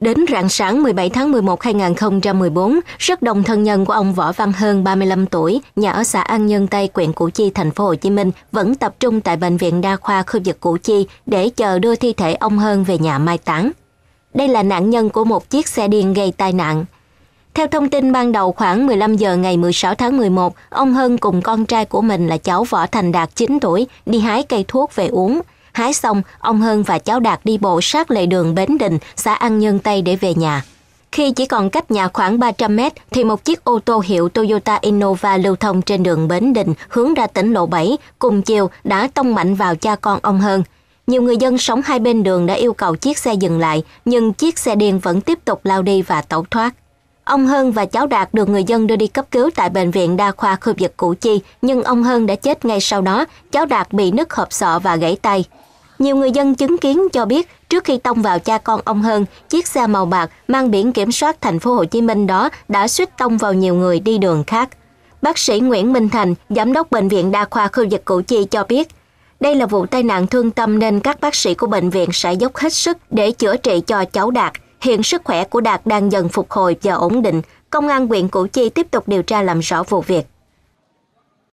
Đến rạng sáng 17 tháng 11 2014, rất đông thân nhân của ông Võ Văn Hơn 35 tuổi, nhà ở xã An Nhân Tây, huyện Củ Chi, thành phố Hồ Chí Minh vẫn tập trung tại bệnh viện đa khoa khu vực Củ Chi để chờ đưa thi thể ông Hơn về nhà mai táng. Đây là nạn nhân của một chiếc xe điên gây tai nạn. Theo thông tin ban đầu khoảng 15 giờ ngày 16 tháng 11, ông Hơn cùng con trai của mình là cháu Võ Thành Đạt 9 tuổi đi hái cây thuốc về uống – Hái xong, ông Hơn và cháu Đạt đi bộ sát lề đường Bến Đình, xã An Nhân Tây để về nhà. Khi chỉ còn cách nhà khoảng 300 mét thì một chiếc ô tô hiệu Toyota Innova lưu thông trên đường Bến Đình hướng ra tỉnh Lộ 7, cùng chiều đã tông mạnh vào cha con ông Hơn. Nhiều người dân sống hai bên đường đã yêu cầu chiếc xe dừng lại, nhưng chiếc xe điên vẫn tiếp tục lao đi và tẩu thoát. Ông Hơn và cháu Đạt được người dân đưa đi cấp cứu tại Bệnh viện Đa khoa khu vực Củ Chi, nhưng ông Hơn đã chết ngay sau đó, cháu Đạt bị nứt hộp sọ và gãy tay. Nhiều người dân chứng kiến cho biết trước khi tông vào cha con ông Hơn, chiếc xe màu bạc mang biển kiểm soát thành phố Hồ Chí Minh đó đã suýt tông vào nhiều người đi đường khác. Bác sĩ Nguyễn Minh Thành, giám đốc bệnh viện đa khoa khu vực Củ Chi cho biết, đây là vụ tai nạn thương tâm nên các bác sĩ của bệnh viện sẽ dốc hết sức để chữa trị cho cháu Đạt. Hiện sức khỏe của Đạt đang dần phục hồi và ổn định. Công an huyện Củ Chi tiếp tục điều tra làm rõ vụ việc.